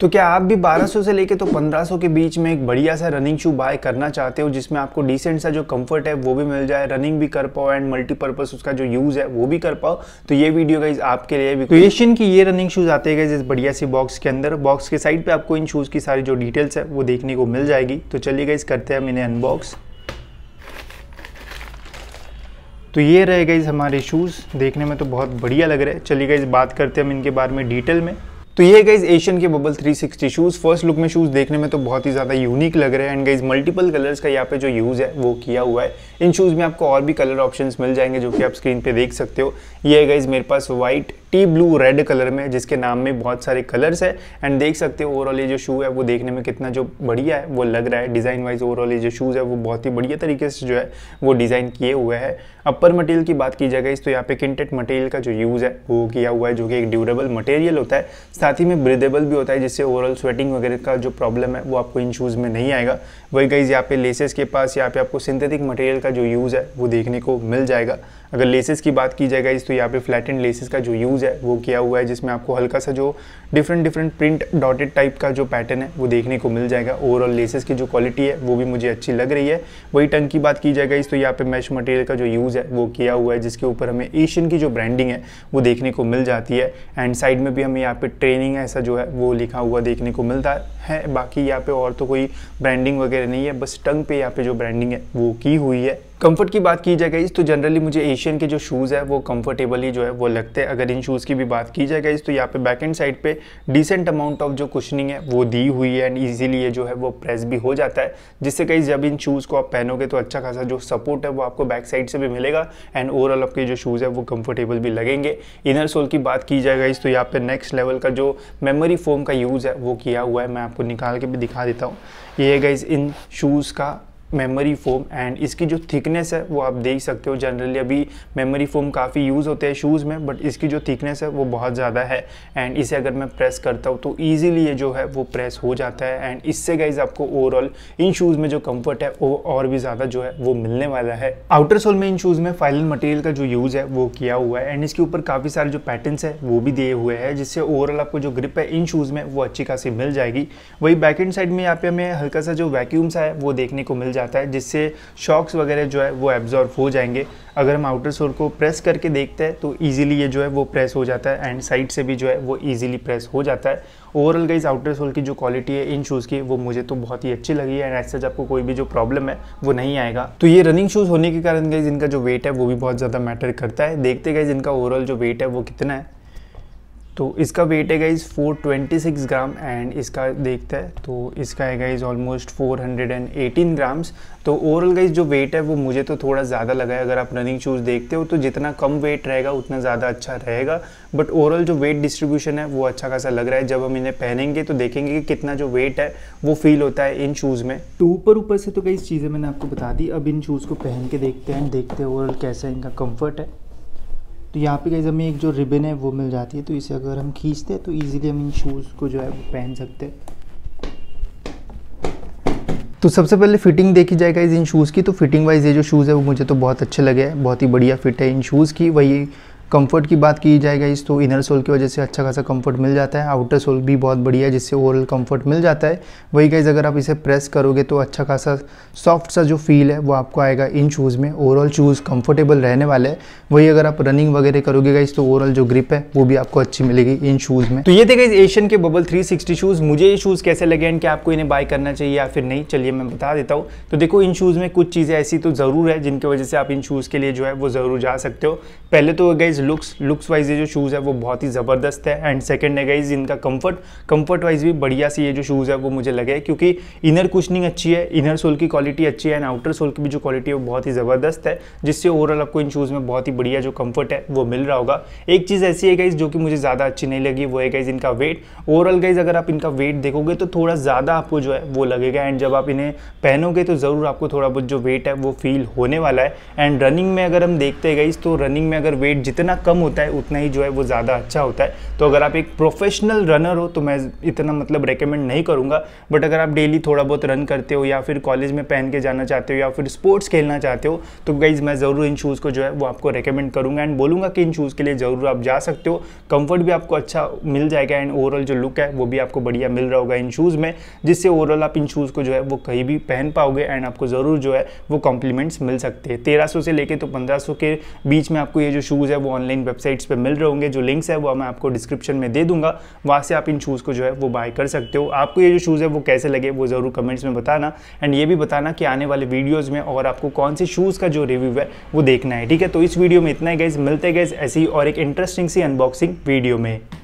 तो क्या आप भी 1200 से लेके तो 1500 के बीच में एक बढ़िया सा रनिंग शू बाय करना चाहते हो जिसमें आपको डिसेंट सा जो कंफर्ट है वो भी मिल जाए रनिंग भी कर पाओ एंड मल्टीपर्पज उसका जो यूज़ है वो भी कर पाओ तो ये वीडियो गाइज आपके लिए भी तो एशियन की ये रनिंग शूज़ आते हैं इस बढ़िया सी बॉक्स के अंदर बॉक्स के साइड पर आपको इन शूज़ की सारी जो डिटेल्स है वो देखने को मिल जाएगी तो चलिए गाइज करते हैं हम इन्हें अनबॉक्स तो ये रहे इस हमारे शूज़ देखने में तो बहुत बढ़िया लग रहे हैं चलिए गए बात करते हैं हम इनके बारे में डिटेल में तो ये गाइज एशियन के बबल 360 शूज़ फर्स्ट लुक में शूज़ देखने में तो बहुत ही ज़्यादा यूनिक लग रहे हैं एंड गाइज मल्टीपल कलर्स का यहाँ पे जो यूज़ है वो किया हुआ है इन शूज़ में आपको और भी कलर ऑप्शंस मिल जाएंगे जो कि आप स्क्रीन पे देख सकते हो ये है गाइज मेरे पास white T blue red colour में जिसके नाम में बहुत सारे कलर्स है एंड देख सकते हो ओवरऑल ये जो शू है वो देखने में कितना जो बढ़िया है वो लग रहा है डिज़ाइन वाइज ओवरऑल ये जो शूज़ है वो बहुत ही बढ़िया तरीके से जो है वो डिज़ाइन किए हुए है अपर मटेरियल की बात की जाएगा इस तो यहाँ पे किंटेट मटेरियल का जो यूज़ है वो किया हुआ है जो कि एक ड्यूरेबल मटेरियल होता है साथ ही में ब्रिदेबल भी होता है जिससे ओवरऑल स्वेटिंग वगैरह का जो प्रॉब्लम है वो आपको इन शूज़ में नहीं आएगा वही गाइज यहाँ पे लेसेस के पास यहाँ पे आपको सिंथेटिक मटेरियल का जो यूज़ है वो देखने को मिल जाएगा अगर लेसेस की बात की जाएगा इस तो यहाँ पे फ्लैट एंड लेसेस का जो यूज़ है वो किया हुआ है जिसमें आपको हल्का सा जो different different print dotted type का जो पैटर्न है वो देखने को मिल जाएगा ओवरऑल लेसेस की जो क्वालिटी है वो भी मुझे अच्छी लग रही है वही टंग की बात की जाएगा इस तो यहाँ पे मैश मटेरियल का जो यूज़ वो किया हुआ है जिसके ऊपर हमें एशियन की जो ब्रांडिंग है वो देखने को मिल जाती है एंड साइड में भी हमें यहाँ पे ट्रेनिंग ऐसा जो है वो लिखा हुआ देखने को मिलता है बाकी यहाँ पे और तो कोई ब्रांडिंग वगैरह नहीं है बस टंग पे यहाँ पे जो ब्रांडिंग है वो की हुई है कंफर्ट की बात की जाए गई तो जनरली मुझे एशियन के जो शूज़ है वो कंफर्टेबली जो है वो लगते हैं अगर इन शूज़ की भी बात की जाए गई तो यहाँ पे बैक एंड साइड पे डिसेंट अमाउंट ऑफ जो कुशनिंग है वो दी हुई है एंड इजीली ये जो है वो प्रेस भी हो जाता है जिससे कहीं जब इन शूज़ को आप पहनोगे तो अच्छा खासा जो सपोर्ट है वो आपको बैक साइड से भी मिलेगा एंड ओवरऑल आपके जो शूज़ है वो कम्फर्टेबल भी लगेंगे इनर सोल की बात की जाए गई तो यहाँ पर नेक्स्ट लेवल का जो मेमोरी फोम का यूज़ है वो किया हुआ है मैं आपको निकाल के भी दिखा देता हूँ ये है गाइज इन शूज़ का मेमोरी फोम एंड इसकी जो थिकनेस है वो आप देख सकते हो जनरली अभी मेमोरी फोम काफ़ी यूज़ होते हैं शूज़ में बट इसकी जो थिकनेस है वो बहुत ज़्यादा है एंड इसे अगर मैं प्रेस करता हूँ तो ईजिली ये जो है वो प्रेस हो जाता है एंड इससे गाइज आपको ओवरऑल इन शूज़ में जो कम्फर्ट है वो और भी ज़्यादा जो है वो मिलने वाला है आउटर सोल में इन शूज़ में फाइनल मटेरियल का जो यूज़ है वो किया हुआ है एंड इसके ऊपर काफ़ी सारे जो पैटर्नस है वो भी दिए हुए हैं जिससे ओवरऑल आपको जो ग्रिप है इन शूज़ में वो अच्छी खासी मिल जाएगी वही बैक एंड साइड में यहाँ पे हमें हल्का सा जो वैक्यूम्स है वो देखने को मिल जाए जाता है जिससे शॉक्स वगैरह जो है वो एब्जॉर्व हो जाएंगे अगर हम आउटर सोल को प्रेस करके देखते हैं तो ईजिली ये जो है वो प्रेस हो जाता है एंड साइड से भी जो है वो ईजिली प्रेस हो जाता है ओवरऑल गाइज आउटर सोल की जो क्वालिटी है इन शूज़ की वो मुझे तो बहुत ही अच्छी लगी है एंड एज सच आपको कोई भी जो प्रॉब्लम है वो नहीं आएगा तो ये रनिंग शूज़ होने के कारण गई इनका जो वेट है वो भी बहुत ज़्यादा मैटर करता है देखते गए इनका ओवरऑल जो वेट है वो कितना है तो इसका वेट है गाइज 426 ग्राम एंड इसका देखते हैं तो इसका है गाइज ऑलमोस्ट 418 ग्राम्स तो ओवरऑल गाइज जो वेट है वो मुझे तो थोड़ा ज़्यादा लगा है अगर आप रनिंग शूज़ देखते हो तो जितना कम वेट रहेगा उतना ज़्यादा अच्छा रहेगा बट ओवरऑल जो वेट डिस्ट्रीब्यूशन है वो अच्छा खासा लग रहा है जब हम इन्हें पहनेंगे तो देखेंगे कि कितना जो वेट है वो फील होता है इन शूज़ में तो ऊपर ऊपर से तो कई चीज़ें मैंने आपको बता दी अब इन शूज़ को पहन के देखते हैं देखते हैं ओवरऑल कैसा इनका कम्फर्ट है तो यहाँ पे कहीं हमें एक जो रिबन है वो मिल जाती है तो इसे अगर हम खींचते हैं तो ईजिली हम इन शूज़ को जो है वो पहन सकते हैं तो सबसे पहले फिटिंग देखी जाएगा इस इन शूज़ की तो फिटिंग वाइज ये जो शूज़ है वो मुझे तो बहुत अच्छे लगे हैं बहुत ही बढ़िया फिट है इन शूज़ की वही कंफर्ट की बात की जाएगा इस तो इनर सोल की वजह से अच्छा खासा कंफर्ट मिल जाता है आउटर सोल भी बहुत बढ़िया है जिससे ओवरऑल कंफर्ट मिल जाता है वही गाइज अगर आप इसे प्रेस करोगे तो अच्छा खासा सॉफ्ट सा जो फील है वो आपको आएगा इन शूज़ में ओवरऑल शूज़ कंफर्टेबल रहने वाले हैं वही अगर आप रनिंग वगैरह करोगे गाइज तो ओवरऑल जो ग्रिप है वो भी आपको अच्छी मिलेगी इन शूज़ में तो ये थे गाइज एशियन के बबल थ्री शूज़ मुझे ये शूज़ कैसे लगे एंड क्या आपको इन्हें बाय करना चाहिए या फिर नहीं चलिए मैं बता देता हूँ तो देखो इन शूज़ में कुछ चीज़ें ऐसी तो ज़रूर है जिनकी वजह से आप इन शूज़ के लिए जो है वो ज़रूर जा सकते हो पहले तो गई गाइज लुक्स लुक्स वाइज ये जो शूज़ है वो बहुत ही ज़बरदस्त है एंड सेकेंड है गाइज इनका कंफर्ट कंफर्ट वाइज भी बढ़िया सी ये जो शूज़ है वो मुझे लगे क्योंकि इनर कुशनिंग अच्छी है इनर सोल की क्वालिटी अच्छी है एंड आउटर सोल की भी जो क्वालिटी है वो बहुत ही ज़बरदस्त है जिससे ओवरऑल आपको इन शूज़ में बहुत ही बढ़िया जो कम्फर्ट है वो मिल रहा होगा एक चीज़ ऐसी है गाइज जो कि मुझे ज़्यादा अच्छी नहीं लगी वो है गाइज इनका वेट ओवरऑल गाइज अगर आप इनका वेट देखोगे तो थोड़ा ज़्यादा आपको जो है वो लगेगा एंड जब आप इन्हें पहनोगे तो ज़रूर आपको थोड़ा बहुत जो वेट है वो फील होने वाला है एंड रनिंग में अगर हम देखते हैं गाइज तो रनिंग में अगर वेट जितना जितना कम होता है उतना ही जो है वो ज़्यादा अच्छा होता है तो अगर आप एक प्रोफेशनल रनर हो तो मैं इतना मतलब रेकमेंड नहीं करूँगा बट अगर आप डेली थोड़ा बहुत रन करते हो या फिर कॉलेज में पहन के जाना चाहते हो या फिर स्पोर्ट्स खेलना चाहते हो तो गाइज़ मैं ज़रूर इन शूज़ को जो है वो आपको रेकमेंड करूँगा एंड बोलूँगा कि इन शूज़ के लिए ज़रूर आप जा सकते हो कम्फर्ट भी आपको अच्छा मिल जाएगा एंड ओवरऑल जो लुक है वो भी आपको बढ़िया मिल रहा होगा इन शूज़ में जिससे ओवरऑल आप इन शूज़ को जो है वो कहीं भी पहन पाओगे एंड आपको ज़रूर जो है वो कॉम्प्लीमेंट्स मिल सकते हैं तेरह से लेके तो पंद्रह के बीच में आपको ये जो शूज़ है वो ऑनलाइन वेबसाइट्स पे मिल रहे होंगे जो लिंक्स है वो मैं आपको डिस्क्रिप्शन में दे दूंगा वहाँ से आप इन शूज़ को जो है वो बाय कर सकते हो आपको ये जो शूज़ है वो कैसे लगे वो ज़रूर कमेंट्स में बताना एंड ये भी बताना कि आने वाले वीडियोज़ में और आपको कौन से शूज़ का जो रिव्यू है वो देखना है ठीक है तो इस वीडियो में इतना ही गैस मिलते गए ऐसी और एक इंटरेस्टिंग सी अनबॉक्सिंग वीडियो में